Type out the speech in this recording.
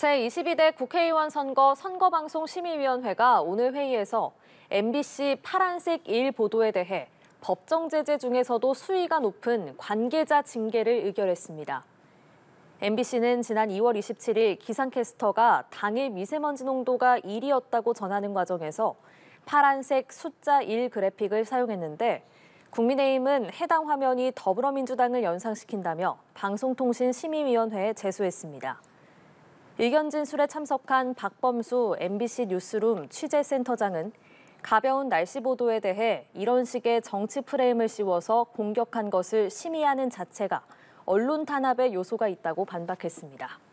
제22대 국회의원 선거 선거방송 심의위원회가 오늘 회의에서 MBC 파란색 일 보도에 대해 법정 제재 중에서도 수위가 높은 관계자 징계를 의결했습니다. MBC는 지난 2월 27일 기상캐스터가 당일 미세먼지 농도가 1이었다고 전하는 과정에서 파란색 숫자 1 그래픽을 사용했는데 국민의힘은 해당 화면이 더불어민주당을 연상시킨다며 방송통신심의위원회에 제소했습니다. 의견 진술에 참석한 박범수 MBC 뉴스룸 취재센터장은 가벼운 날씨 보도에 대해 이런 식의 정치 프레임을 씌워서 공격한 것을 심의하는 자체가 언론 탄압의 요소가 있다고 반박했습니다.